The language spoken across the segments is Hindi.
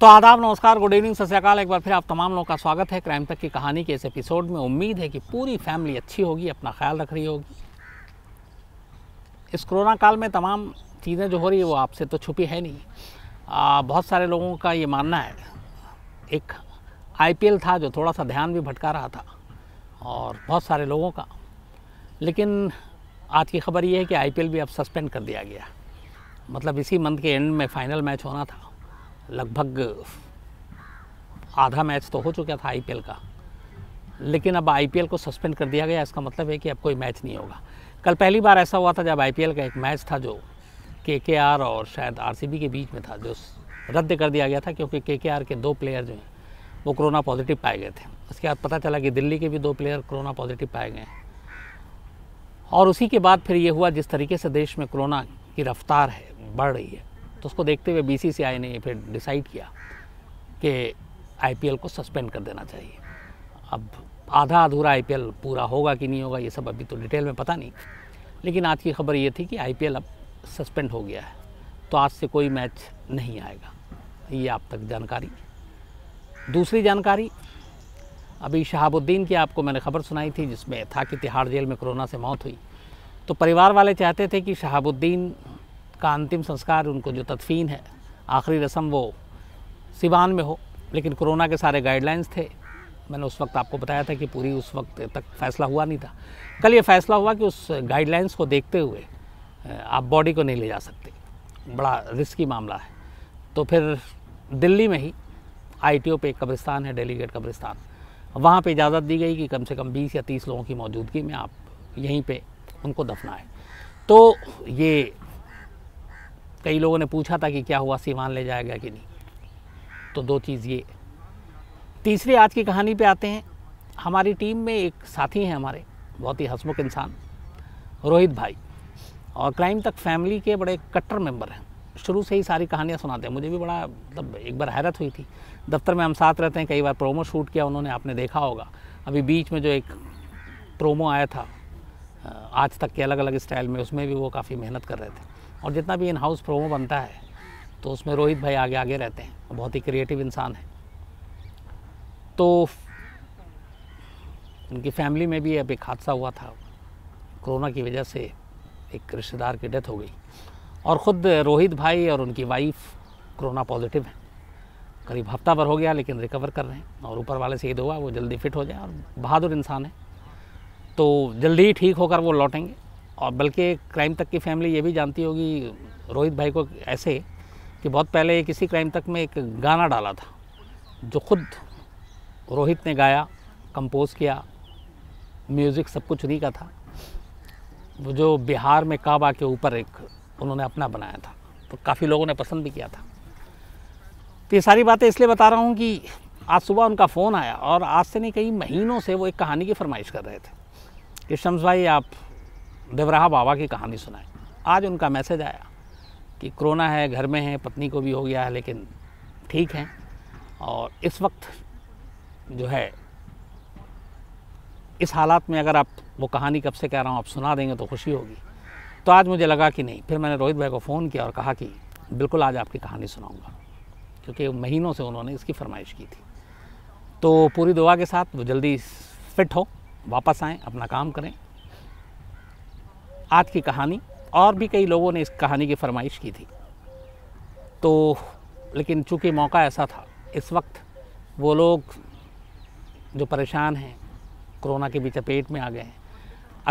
तो आदाब नमस्कार गुड इवनिंग सत एक बार फिर आप तमाम लोगों का स्वागत है क्राइम तक की कहानी के इस एपिसोड में उम्मीद है कि पूरी फैमिली अच्छी होगी अपना ख्याल रख रही होगी इस कोरोना काल में तमाम चीज़ें जो हो रही है वो आपसे तो छुपी है नहीं आ, बहुत सारे लोगों का ये मानना है एक आई था जो थोड़ा सा ध्यान भी भटका रहा था और बहुत सारे लोगों का लेकिन आज की खबर ये है कि आई भी अब सस्पेंड कर दिया गया मतलब इसी मंथ के एंड में फाइनल मैच होना था लगभग आधा मैच तो हो चुका था आईपीएल का लेकिन अब आईपीएल को सस्पेंड कर दिया गया इसका मतलब है कि अब कोई मैच नहीं होगा कल पहली बार ऐसा हुआ था जब आईपीएल का एक मैच था जो के और शायद आर के बीच में था जो रद्द कर दिया गया था क्योंकि के के दो प्लेयर जो हैं वो कोरोना पॉजिटिव पाए गए थे उसके बाद पता चला कि दिल्ली के भी दो प्लेयर कोरोना पॉजिटिव पाए गए हैं और उसी के बाद फिर ये हुआ जिस तरीके से देश में कोरोना की रफ्तार है बढ़ रही है तो उसको देखते हुए बी ने फिर डिसाइड किया कि आई को सस्पेंड कर देना चाहिए अब आधा अधूरा आई पूरा होगा कि नहीं होगा ये सब अभी तो डिटेल में पता नहीं लेकिन आज की खबर ये थी कि आई अब सस्पेंड हो गया है तो आज से कोई मैच नहीं आएगा ये आप तक जानकारी दूसरी जानकारी अभी शहाबुद्दीन की आपको मैंने खबर सुनाई थी जिसमें था कि तिहाड़ जेल में कोरोना से मौत हुई तो परिवार वाले चाहते थे कि शहाबुद्दीन का अंतिम संस्कार उनको जो तदफीन है आखिरी रस्म वो सिवान में हो लेकिन कोरोना के सारे गाइडलाइंस थे मैंने उस वक्त आपको बताया था कि पूरी उस वक्त तक फैसला हुआ नहीं था कल ये फैसला हुआ कि उस गाइडलाइंस को देखते हुए आप बॉडी को नहीं ले जा सकते बड़ा रिस्की मामला है तो फिर दिल्ली में ही आईटीओ पे एक कब्रिस्तान है डेलीगेट कब्रिस्तान वहाँ पे इजाज़त दी गई कि कम से कम 20 या 30 लोगों की मौजूदगी में आप यहीं पे उनको दफनाएं तो ये कई लोगों ने पूछा था कि क्या हुआ सीवान ले जाएगा कि नहीं तो दो चीज़ ये तीसरी आज की कहानी पे आते हैं हमारी टीम में एक साथी हैं हमारे बहुत ही हसमुख इंसान रोहित भाई और क्राइम तक फैमिली के बड़े कट्टर मेंबर हैं शुरू से ही सारी कहानियाँ सुनाते हैं मुझे भी बड़ा मतलब एक बार हैरत हुई थी दफ्तर में हम साथ रहते हैं कई बार प्रोमो शूट किया उन्होंने आपने देखा होगा अभी बीच में जो एक प्रोमो आया था आज तक के अलग अलग स्टाइल में उसमें भी वो काफ़ी मेहनत कर रहे थे और जितना भी इन हाउस प्रोमो बनता है तो उसमें रोहित भाई आगे आगे रहते हैं बहुत ही क्रिएटिव इंसान है तो उनकी फैमिली में भी अब एक हादसा हुआ था कोरोना की वजह से एक रिश्तेदार की डेथ हो गई और ख़ुद रोहित भाई और उनकी वाइफ कोरोना पॉजिटिव हैं करीब हफ्ता भर हो गया लेकिन रिकवर कर रहे हैं और ऊपर वाले से ये दुआ वो जल्दी फिट हो जाए और बहादुर इंसान है तो जल्दी ही ठीक होकर वो लौटेंगे और बल्कि क्राइम तक की फैमिली ये भी जानती होगी रोहित भाई को ऐसे कि बहुत पहले किसी क्राइम तक में एक गाना डाला था जो खुद रोहित ने गाया कंपोज़ किया म्यूज़िक सब कुछ उन्हीं का था वो जो बिहार में काबा के ऊपर एक उन्होंने अपना बनाया था तो काफ़ी लोगों ने पसंद भी किया था तो ये सारी बातें इसलिए बता रहा हूँ कि आज सुबह उनका फ़ोन आया और आज से नहीं कई महीनों से वो एक कहानी की फरमाइश कर रहे थे कि शम्स भाई आप देवराहा बाबा की कहानी सुनाए आज उनका मैसेज आया कि कोरोना है घर में है पत्नी को भी हो गया है लेकिन ठीक है और इस वक्त जो है इस हालात में अगर आप वो कहानी कब से कह रहा हूँ आप सुना देंगे तो खुशी होगी तो आज मुझे लगा कि नहीं फिर मैंने रोहित भाई को फ़ोन किया और कहा कि बिल्कुल आज आपकी कहानी सुनाऊँगा क्योंकि महीनों से उन्होंने इसकी फरमाइश की थी तो पूरी दुआ के साथ वो जल्दी फिट हो वापस आएँ अपना काम करें आज की कहानी और भी कई लोगों ने इस कहानी की फरमाइश की थी तो लेकिन चूँकि मौका ऐसा था इस वक्त वो लोग जो परेशान हैं कोरोना के भी चपेट में आ गए हैं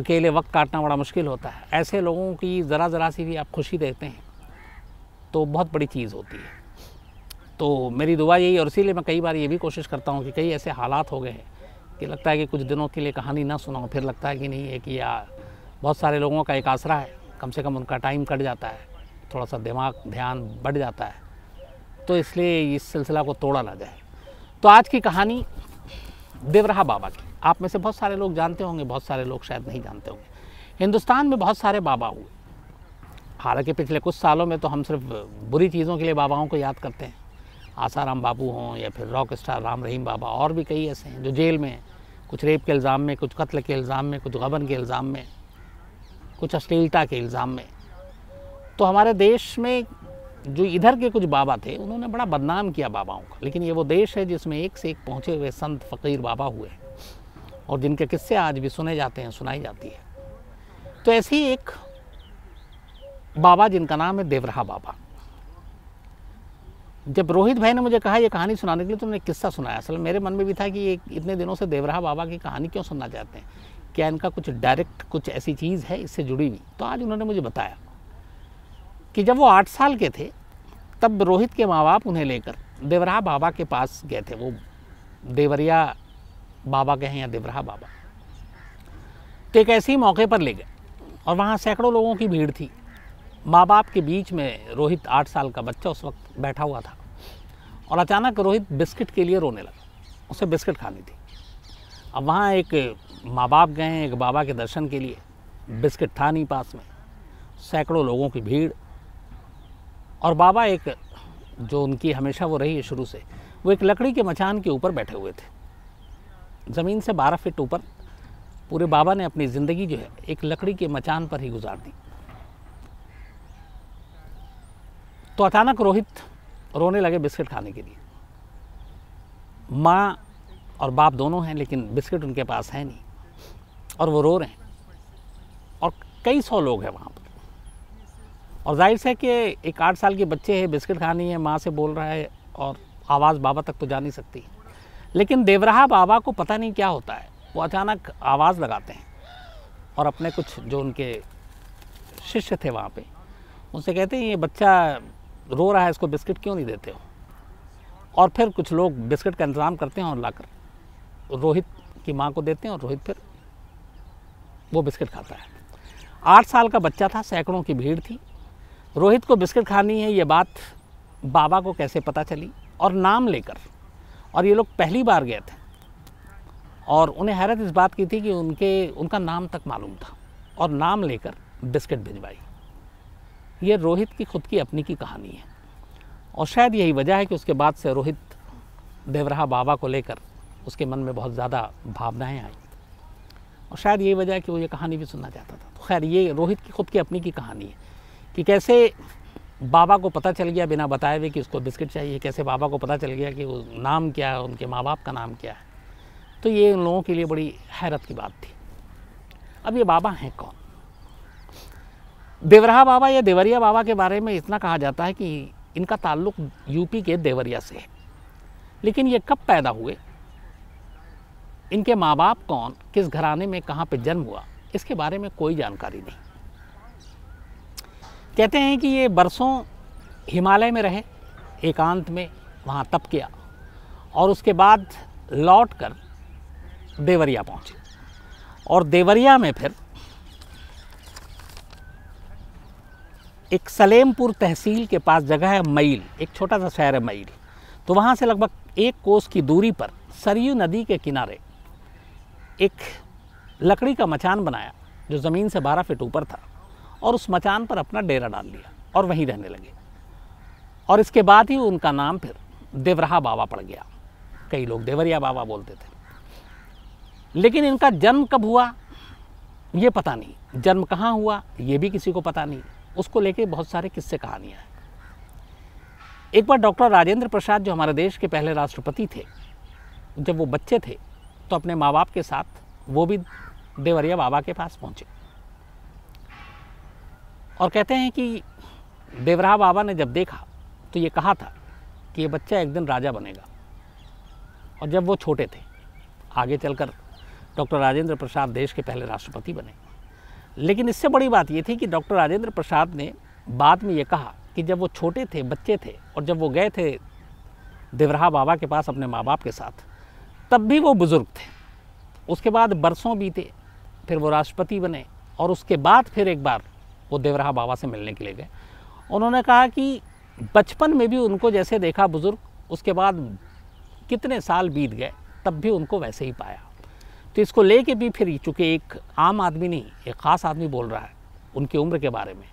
अकेले वक्त काटना बड़ा मुश्किल होता है ऐसे लोगों की ज़रा ज़रा सी भी आप खुशी देते हैं तो बहुत बड़ी चीज़ होती है तो मेरी दुआ यही और इसीलिए मैं कई बार ये भी कोशिश करता हूँ कि कई ऐसे हालात हो गए हैं कि लगता है कि कुछ दिनों के लिए कहानी ना सुनाऊँ फिर लगता है कि नहीं है कि यार बहुत सारे लोगों का एक आसरा है कम से कम उनका टाइम कट जाता है थोड़ा सा दिमाग ध्यान बढ़ जाता है तो इसलिए इस सिलसिला को तोड़ा ना जाए तो आज की कहानी देवराहा बाबा की आप में से बहुत सारे लोग जानते होंगे बहुत सारे लोग शायद नहीं जानते होंगे हिंदुस्तान में बहुत सारे बाबा हुए हालांकि पिछले कुछ सालों में तो हम सिर्फ बुरी चीज़ों के लिए बाबाओं को याद करते हैं आसाराम बाबू हों या फिर रॉक स्टार राम रहीम बाबा और भी कई ऐसे हैं जो जेल में कुछ रेप के इल्ज़ाम में कुछ कत्ल के इल्ज़ाम में कुछ गबन के इल्ज़ाम में कुछ अश्लीलता के इल्ज़ाम में तो हमारे देश में जो इधर के कुछ बाबा थे उन्होंने बड़ा बदनाम किया बाबाओं का लेकिन ये वो देश है जिसमें एक से एक पहुँचे हुए संत फ़कीर बाबा हुए और जिनके किस्से आज भी सुने जाते हैं सुनाई जाती है तो ऐसे ही एक बाबा जिनका नाम है देवराहा बाबा जब रोहित भाई ने मुझे कहा ये कहानी सुनाने के लिए तो उन्होंने किस्सा सुनाया असल मेरे मन में भी था कि ये इतने दिनों से देवराहा बाबा की कहानी क्यों सुनना चाहते हैं क्या इनका कुछ डायरेक्ट कुछ ऐसी चीज़ है इससे जुड़ी हुई तो आज उन्होंने मुझे बताया कि जब वो आठ साल के थे तब रोहित के माँ बाप उन्हें लेकर देवरा बाबा के पास गए थे वो देवरिया बाबा के हैं या देवरा बाबा तो एक ऐसे ही मौके पर ले गए और वहाँ सैकड़ों लोगों की भीड़ थी माँ बाप के बीच में रोहित आठ साल का बच्चा उस वक्त बैठा हुआ था और अचानक रोहित बिस्किट के लिए रोने लगा उसे बिस्किट खानी थी अब वहाँ एक माँ बाप गए हैं एक बाबा के दर्शन के लिए बिस्किट था नहीं पास में सैकड़ों लोगों की भीड़ और बाबा एक जो उनकी हमेशा वो रही है शुरू से वो एक लकड़ी के मचान के ऊपर बैठे हुए थे ज़मीन से बारह फिट ऊपर पूरे बाबा ने अपनी ज़िंदगी जो है एक लकड़ी के मचान पर ही गुजार दी तो अचानक रोहित रोने लगे बिस्किट खाने के लिए माँ और बाप दोनों हैं लेकिन बिस्किट उनके पास है नहीं और वो रो रहे हैं और कई सौ लोग हैं वहाँ पर और जाहिर से कि एक आठ साल के बच्चे है बिस्किट खानी है माँ से बोल रहा है और आवाज़ बाबा तक तो जा नहीं सकती लेकिन देवराहा बाबा को पता नहीं क्या होता है वो अचानक आवाज़ लगाते हैं और अपने कुछ जो उनके शिष्य थे वहाँ पे उनसे कहते हैं ये बच्चा रो रहा है इसको बिस्किट क्यों नहीं देते हो और फिर कुछ लोग बिस्किट का इंतज़ाम करते हैं और लाकर रोहित की माँ को देते हैं और रोहित फिर वो बिस्किट खाता है आठ साल का बच्चा था सैकड़ों की भीड़ थी रोहित को बिस्किट खानी है ये बात बाबा को कैसे पता चली और नाम लेकर और ये लोग पहली बार गए थे और उन्हें हैरत इस बात की थी कि उनके उनका नाम तक मालूम था और नाम लेकर बिस्किट भिजवाई ये रोहित की खुद की अपनी की कहानी है और शायद यही वजह है कि उसके बाद से रोहित देवराहा बाबा को लेकर उसके मन में बहुत ज़्यादा भावनाएं आई और शायद यही वजह है कि वो ये कहानी भी सुनना चाहता था तो खैर ये रोहित की खुद की अपनी की कहानी है कि कैसे बाबा को पता चल गया बिना बताए हुए कि उसको बिस्किट चाहिए कैसे बाबा को पता चल गया कि वो नाम क्या है उनके माँ बाप का नाम क्या है तो ये उन लोगों के लिए बड़ी हैरत की बात थी अब ये बाबा हैं कौन देवरा बाबा या देवरिया बाबा के बारे में इतना कहा जाता है कि इनका ताल्लुक यूपी के देवरिया से है लेकिन ये कब पैदा हुए इनके माँ बाप कौन किस घराने में कहाँ पे जन्म हुआ इसके बारे में कोई जानकारी नहीं कहते हैं कि ये बरसों हिमालय में रहे एकांत में वहाँ तप किया और उसके बाद लौट कर देवरिया पहुँचे और देवरिया में फिर एक सलेमपुर तहसील के पास जगह है मईल एक छोटा सा शहर है मईल तो वहाँ से लगभग एक कोस की दूरी पर सरयू नदी के किनारे एक लकड़ी का मचान बनाया जो ज़मीन से बारह फीट ऊपर था और उस मचान पर अपना डेरा डाल लिया और वहीं रहने लगे और इसके बाद ही उनका नाम फिर देवराहा बाबा पड़ गया कई लोग देवरिया बाबा बोलते थे लेकिन इनका जन्म कब हुआ ये पता नहीं जन्म कहाँ हुआ ये भी किसी को पता नहीं उसको लेके बहुत सारे किस्से कहानियाँ हैं एक बार डॉक्टर राजेंद्र प्रसाद जो हमारे देश के पहले राष्ट्रपति थे जब वो बच्चे थे तो अपने माँ बाप के साथ वो भी देवरिया बाबा के पास पहुँचे और कहते हैं कि देवरा बाबा ने जब देखा तो ये कहा था कि ये बच्चा एक दिन राजा बनेगा और जब वो छोटे थे आगे चलकर डॉक्टर राजेंद्र प्रसाद देश के पहले राष्ट्रपति बने लेकिन इससे बड़ी बात ये थी कि डॉक्टर राजेंद्र प्रसाद ने बाद में ये कहा कि जब वो छोटे थे बच्चे थे और जब वो गए थे देवराहा बाबा के पास अपने माँ बाप के साथ तब भी वो बुज़ुर्ग थे उसके बाद बरसों बीते फिर वो राष्ट्रपति बने और उसके बाद फिर एक बार वो देवराहा बाबा से मिलने के लिए गए उन्होंने कहा कि बचपन में भी उनको जैसे देखा बुज़ुर्ग उसके बाद कितने साल बीत गए तब भी उनको वैसे ही पाया तो इसको ले के भी फिर चूँकि एक आम आदमी नहीं एक ख़ास आदमी बोल रहा है उनकी उम्र के बारे में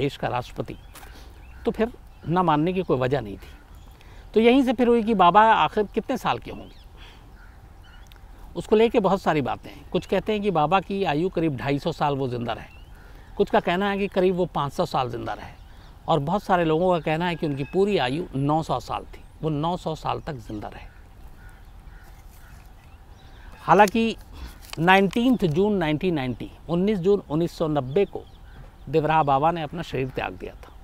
देश का राष्ट्रपति तो फिर ना मानने की कोई वजह नहीं थी तो यहीं से फिर हुई कि बाबा आखिर कितने साल के होंगे उसको लेके बहुत सारी बातें हैं कुछ कहते हैं कि बाबा की आयु करीब 250 साल वो ज़िंदा रहे कुछ का कहना है कि करीब वो 500 साल ज़िंदा रहे और बहुत सारे लोगों का कहना है कि उनकी पूरी आयु 900 साल थी वो 900 साल तक ज़िंदा रहे हालांकि 19 जून 1990 19 जून 1990 को देवराह बाबा ने अपना शरीर त्याग दिया था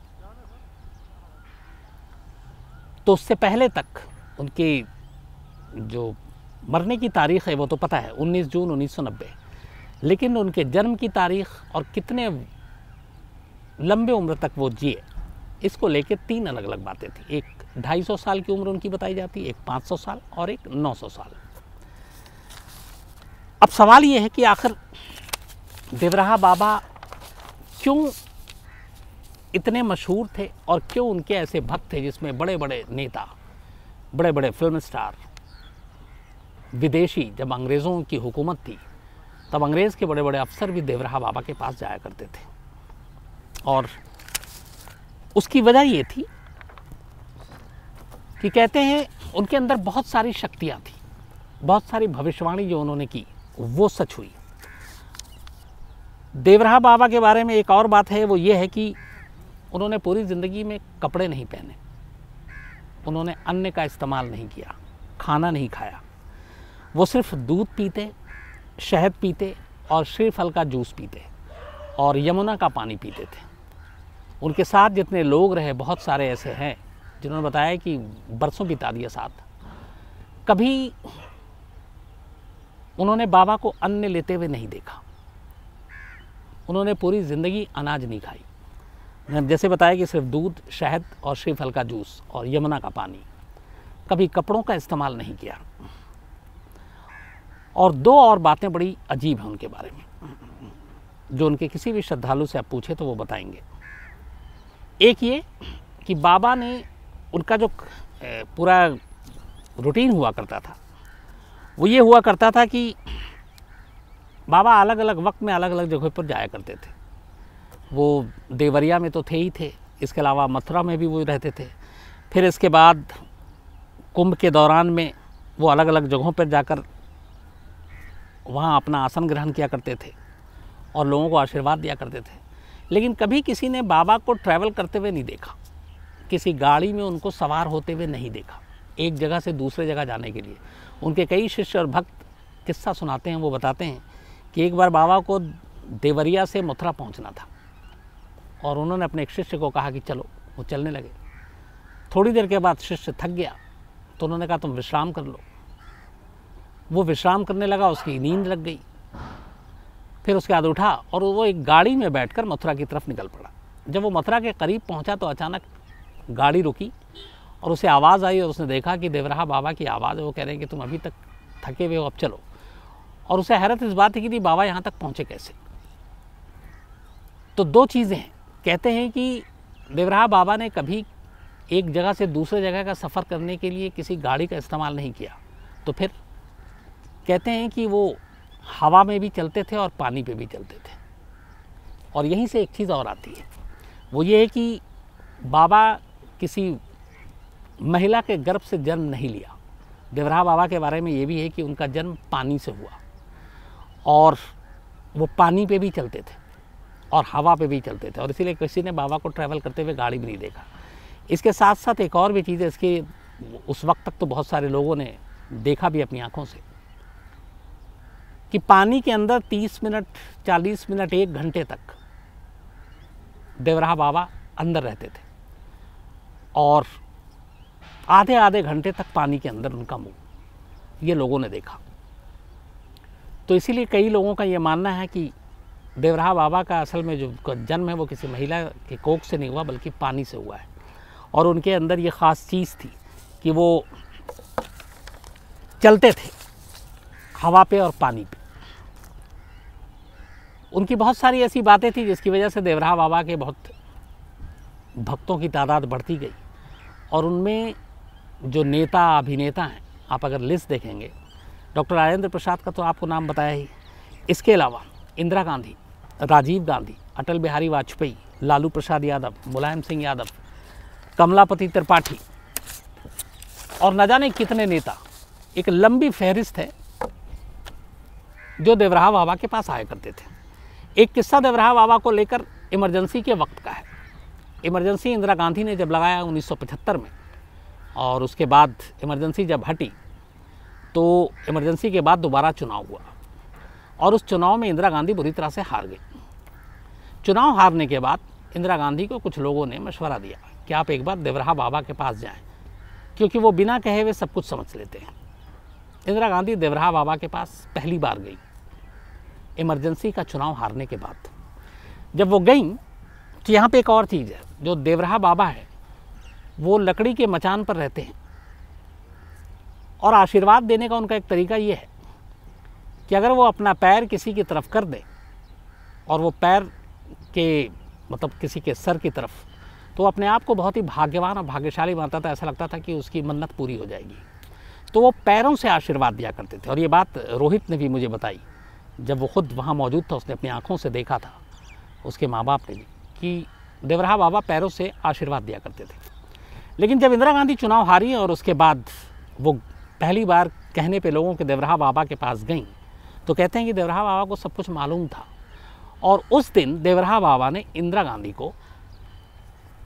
तो उससे पहले तक उनकी जो मरने की तारीख़ है वो तो पता है 19 जून 1990 लेकिन उनके जन्म की तारीख और कितने लंबे उम्र तक वो जिए इसको लेके तीन अलग अलग बातें थी एक 250 साल की उम्र उनकी बताई जाती एक 500 साल और एक 900 साल अब सवाल ये है कि आखिर देवराहा बाबा क्यों इतने मशहूर थे और क्यों उनके ऐसे भक्त थे जिसमें बड़े बड़े नेता बड़े बड़े फिल्म स्टार विदेशी जब अंग्रेज़ों की हुकूमत थी तब अंग्रेज़ के बड़े बड़े अफसर भी देवराहा बाबा के पास जाया करते थे और उसकी वजह ये थी कि कहते हैं उनके अंदर बहुत सारी शक्तियाँ थी बहुत सारी भविष्यवाणी जो उन्होंने की वो सच हुई देवराहा बाबा के बारे में एक और बात है वो ये है कि उन्होंने पूरी ज़िंदगी में कपड़े नहीं पहने उन्होंने अन्न का इस्तेमाल नहीं किया खाना नहीं खाया वो सिर्फ दूध पीते शहद पीते और श्रीफल का जूस पीते और यमुना का पानी पीते थे उनके साथ जितने लोग रहे बहुत सारे ऐसे हैं जिन्होंने बताया कि बरसों बिता दिया साथ कभी उन्होंने बाबा को अन्न लेते हुए नहीं देखा उन्होंने पूरी ज़िंदगी अनाज नहीं खाई जैसे बताया कि सिर्फ दूध शहद और श्रीफल का जूस और यमुना का पानी कभी कपड़ों का इस्तेमाल नहीं किया और दो और बातें बड़ी अजीब हैं उनके बारे में जो उनके किसी भी श्रद्धालु से आप पूछे तो वो बताएंगे एक ये कि बाबा ने उनका जो पूरा रूटीन हुआ करता था वो ये हुआ करता था कि बाबा अलग अलग वक्त में अलग अलग जगह पर जाया करते थे वो देवरिया में तो थे ही थे इसके अलावा मथुरा में भी वो रहते थे फिर इसके बाद कुंभ के दौरान में वो अलग अलग जगहों पर जाकर वहाँ अपना आसन ग्रहण किया करते थे और लोगों को आशीर्वाद दिया करते थे लेकिन कभी किसी ने बाबा को ट्रैवल करते हुए नहीं देखा किसी गाड़ी में उनको सवार होते हुए नहीं देखा एक जगह से दूसरे जगह जाने के लिए उनके कई शिष्य और भक्त किस्सा सुनाते हैं वो बताते हैं कि एक बार बाबा को देवरिया से मथुरा पहुंचना था और उन्होंने अपने एक शिष्य को कहा कि चलो वो चलने लगे थोड़ी देर के बाद शिष्य थक गया तो उन्होंने कहा तुम विश्राम कर लो वो विश्राम करने लगा उसकी नींद लग गई फिर उसके बाद उठा और वो एक गाड़ी में बैठकर मथुरा की तरफ निकल पड़ा जब वो मथुरा के करीब पहुंचा तो अचानक गाड़ी रुकी और उसे आवाज़ आई और उसने देखा कि देवराहा बाबा की आवाज़ है वो कह रहे हैं कि तुम अभी तक थके हुए हो अब चलो और उसे हैरत इस बात की थी बाबा यहाँ तक पहुँचे कैसे तो दो चीज़ें हैं कहते हैं कि देवराहा बाबा ने कभी एक जगह से दूसरे जगह का सफ़र करने के लिए किसी गाड़ी का इस्तेमाल नहीं किया तो फिर कहते हैं कि वो हवा में भी चलते थे और पानी पे भी चलते थे और यहीं से एक चीज़ और आती है वो ये है कि बाबा किसी महिला के गर्भ से जन्म नहीं लिया देवरा बाबा के बारे में ये भी है कि उनका जन्म पानी से हुआ और वो पानी पे भी चलते थे और हवा पे भी चलते थे और इसीलिए किसी ने बाबा को ट्रैवल करते हुए गाड़ी भी नहीं देखा इसके साथ साथ एक और भी चीज़ है इसके उस वक्त तक तो बहुत सारे लोगों ने देखा भी अपनी आँखों से कि पानी के अंदर 30 मिनट 40 मिनट एक घंटे तक देवराहा बाबा अंदर रहते थे और आधे आधे घंटे तक पानी के अंदर उनका मुंह ये लोगों ने देखा तो इसीलिए कई लोगों का ये मानना है कि देवराहा बाबा का असल में जो जन्म है वो किसी महिला के कोख से नहीं हुआ बल्कि पानी से हुआ है और उनके अंदर ये ख़ास चीज़ थी कि वो चलते थे हवा पे और पानी पे उनकी बहुत सारी ऐसी बातें थी जिसकी वजह से देवराहा बाबा के बहुत भक्तों की तादाद बढ़ती गई और उनमें जो नेता अभिनेता हैं आप अगर लिस्ट देखेंगे डॉक्टर राजेंद्र प्रसाद का तो आपको नाम बताया ही इसके अलावा इंदिरा गांधी राजीव गांधी अटल बिहारी वाजपेयी लालू प्रसाद यादव मुलायम सिंह यादव कमलापति त्रिपाठी और न जाने कितने नेता एक लंबी फहरिस्त है जो देवराहा बाबा के पास आया करते थे एक किस्सा देवराहा बाबा को लेकर इमरजेंसी के वक्त का है इमरजेंसी इंदिरा गांधी ने जब लगाया 1975 में और उसके बाद इमरजेंसी जब हटी तो इमरजेंसी के बाद दोबारा चुनाव हुआ और उस चुनाव में इंदिरा गांधी बुरी तरह से हार गई चुनाव हारने के बाद इंदिरा गांधी को कुछ लोगों ने मशवरा दिया कि आप एक बार देवराहा बाबा के पास जाएं क्योंकि वो बिना कहे हुए सब कुछ समझ लेते हैं इंदिरा गांधी देवराहा बाबा के पास पहली बार गई इमरजेंसी का चुनाव हारने के बाद जब वो गई तो यहाँ पे एक और चीज़ है जो देवराहा बाबा है वो लकड़ी के मचान पर रहते हैं और आशीर्वाद देने का उनका एक तरीका ये है कि अगर वो अपना पैर किसी की तरफ कर दे और वो पैर के मतलब किसी के सर की तरफ तो अपने आप को बहुत ही भाग्यवान और भाग्यशाली मानता था ऐसा लगता था कि उसकी मन्नत पूरी हो जाएगी तो वो पैरों से आशीर्वाद दिया करते थे और ये बात रोहित ने भी मुझे बताई जब वो खुद वहाँ मौजूद था उसने अपनी आँखों से देखा था उसके माँ बाप ने भी कि देवराहा बाबा पैरों से आशीर्वाद दिया करते थे लेकिन जब इंदिरा गांधी चुनाव हारी और उसके बाद वो पहली बार कहने पे लोगों के देवराहा बाबा के पास गईं तो कहते हैं कि देवराहा बाबा को सब कुछ मालूम था और उस दिन देवराहा बाबा ने इंदिरा गांधी को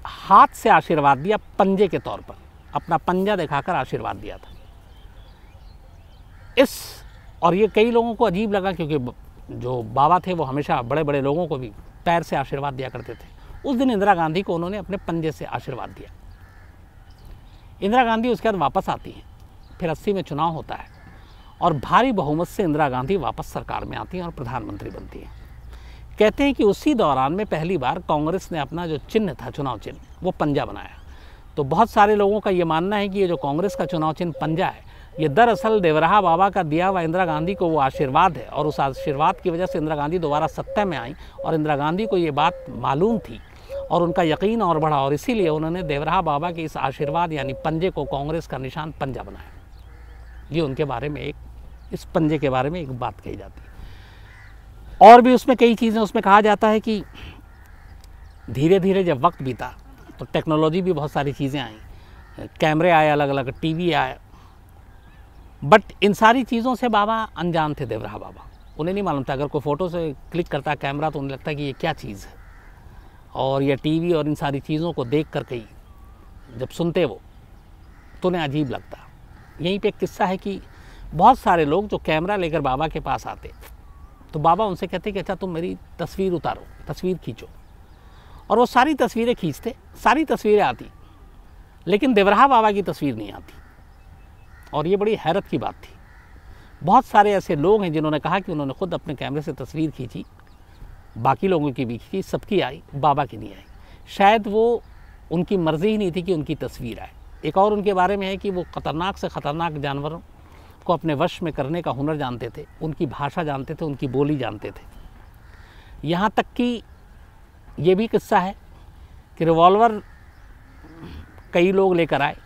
हाथ से आशीर्वाद दिया पंजे के तौर पर अपना पंजा दिखाकर आशीर्वाद दिया था इस और ये कई लोगों को अजीब लगा क्योंकि जो बाबा थे वो हमेशा बड़े बड़े लोगों को भी पैर से आशीर्वाद दिया करते थे उस दिन इंदिरा गांधी को उन्होंने अपने पंजे से आशीर्वाद दिया इंदिरा गांधी उसके बाद वापस आती हैं फिर अस्सी में चुनाव होता है और भारी बहुमत से इंदिरा गांधी वापस सरकार में आती हैं और प्रधानमंत्री बनती हैं कहते हैं कि उसी दौरान में पहली बार कांग्रेस ने अपना जो चिन्ह था चुनाव चिन्ह वो पंजा बनाया तो बहुत सारे लोगों का ये मानना है कि ये जो कांग्रेस का चुनाव चिन्ह पंजा है ये दरअसल देवराहा बाबा का दिया हुआ इंदिरा गांधी को वो आशीर्वाद है और उस आशीर्वाद की वजह से इंदिरा गांधी दोबारा सत्ता में आई और इंदिरा गांधी को ये बात मालूम थी और उनका यकीन और बढ़ा और इसीलिए उन्होंने देवराहा बाबा के इस आशीर्वाद यानी पंजे को कांग्रेस का निशान पंजा बनाया ये उनके बारे में एक इस पंजे के बारे में एक बात कही जाती है और भी उसमें कई चीज़ें उसमें कहा जाता है कि धीरे धीरे जब वक्त बीता तो टेक्नोलॉजी भी बहुत सारी चीज़ें आई कैमरे आए अलग अलग टीवी आए बट इन सारी चीज़ों से बाबा अनजान थे देवराहा बाबा उन्हें नहीं मालूम था अगर कोई फ़ोटो से क्लिक करता है कैमरा तो उन्हें लगता कि ये क्या चीज़ है और ये टीवी और इन सारी चीज़ों को देख कर कहीं जब सुनते वो तो उन्हें अजीब लगता यहीं पर एक किस्सा है कि बहुत सारे लोग जो कैमरा लेकर बाबा के पास आते तो बाबा उनसे कहते कि अच्छा तुम मेरी तस्वीर उतारो तस्वीर खींचो और वो सारी तस्वीरें खींचते सारी तस्वीरें आती लेकिन देवराहा बाबा की तस्वीर नहीं आती और ये बड़ी हैरत की बात थी बहुत सारे ऐसे लोग हैं जिन्होंने कहा कि उन्होंने खुद अपने कैमरे से तस्वीर खींची बाकी लोगों की भी खींची सबकी आई बाबा की नहीं आई शायद वो उनकी मर्ज़ी ही नहीं थी कि उनकी तस्वीर आए एक और उनके बारे में है कि वो ख़तरनाक से ख़तरनाक जानवरों को अपने वश में करने का हुनर जानते थे उनकी भाषा जानते थे उनकी बोली जानते थे यहाँ तक कि ये भी किस्सा है कि रिवॉल्वर कई लोग लेकर आए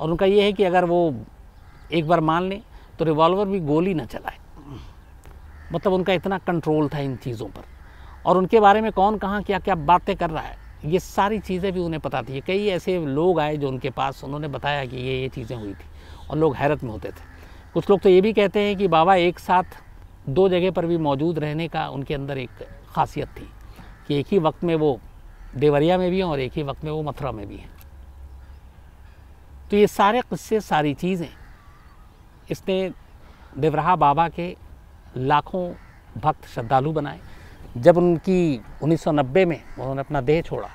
और उनका यह है कि अगर वो एक बार मान लें तो रिवॉल्वर भी गोली ना चलाए मतलब उनका इतना कंट्रोल था इन चीज़ों पर और उनके बारे में कौन कहाँ क्या क्या बातें कर रहा है ये सारी चीज़ें भी उन्हें पता थी कई ऐसे लोग आए जो उनके पास उन्होंने बताया कि ये ये चीज़ें हुई थी और लोग हैरत में होते थे कुछ लोग तो ये भी कहते हैं कि बाबा एक साथ दो जगह पर भी मौजूद रहने का उनके अंदर एक खासियत थी कि एक ही वक्त में वो देवरिया में भी हैं और एक ही वक्त में वो मथुरा में भी हैं तो ये सारे क़स्से सारी चीज़ें इसने देवराहा बाबा के लाखों भक्त श्रद्धालु बनाए जब उनकी 1990 में उन्होंने अपना देह छोड़ा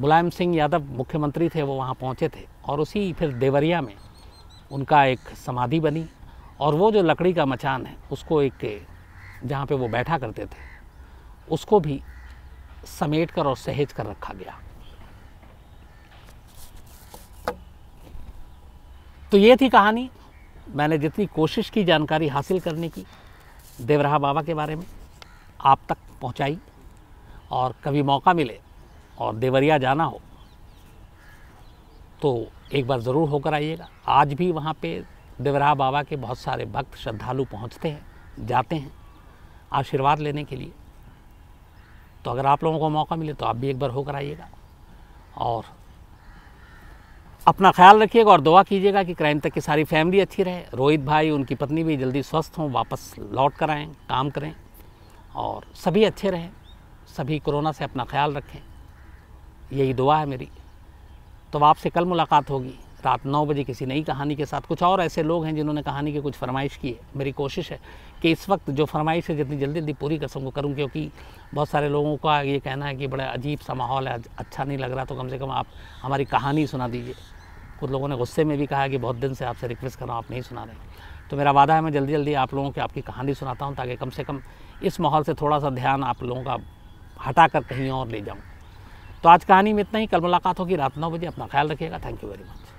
मुलायम सिंह यादव मुख्यमंत्री थे वो वहाँ पहुँचे थे और उसी फिर देवरिया में उनका एक समाधि बनी और वो जो लकड़ी का मचान है उसको एक जहाँ पे वो बैठा करते थे उसको भी समेट कर और सहेज कर रखा गया तो ये थी कहानी मैंने जितनी कोशिश की जानकारी हासिल करने की देवराहा बाबा के बारे में आप तक पहुंचाई और कभी मौका मिले और देवरिया जाना हो तो एक बार ज़रूर होकर आइएगा आज भी वहाँ पे देवराहा बाबा के बहुत सारे भक्त श्रद्धालु पहुँचते हैं जाते हैं आशीर्वाद लेने के लिए तो अगर आप लोगों को मौका मिले तो आप भी एक बार होकर आइएगा और अपना ख्याल रखिएगा और दुआ कीजिएगा कि क्राइम तक की सारी फैमिली अच्छी रहे रोहित भाई उनकी पत्नी भी जल्दी स्वस्थ हों वापस लौट कर आएँ काम करें और सभी अच्छे रहें सभी कोरोना से अपना ख्याल रखें यही दुआ है मेरी तो आपसे कल मुलाकात होगी रात नौ बजे किसी नई कहानी के साथ कुछ और ऐसे लोग हैं जिन्होंने कहानी के कुछ फरमाइश की है मेरी कोशिश है कि इस वक्त जो फरमाइश है जितनी जल्दी जल्दी पूरी कर सकूँ करूँ क्योंकि बहुत सारे लोगों का ये कहना है कि बड़ा अजीब सा माहौल है अच्छा नहीं लग रहा तो कम से कम आप हमारी कहानी सुना दीजिए कुछ लोगों ने गुस्से में भी कहा कि बहुत दिन से आपसे रिक्वेस्ट कर रहा हूँ आप नहीं सुना रहे तो मेरा वादा है मैं जल्दी जल्दी आप लोगों की आपकी कहानी सुनाता हूँ ताकि कम से कम इस माहौल से थोड़ा सा ध्यान आप लोगों का हटा कर कहीं और ले जाऊँ तो आज कहानी में इतना ही कल मुलाकात होगी रात नौ बजे अपना ख्याल रखिएगा थैंक यू वेरी मच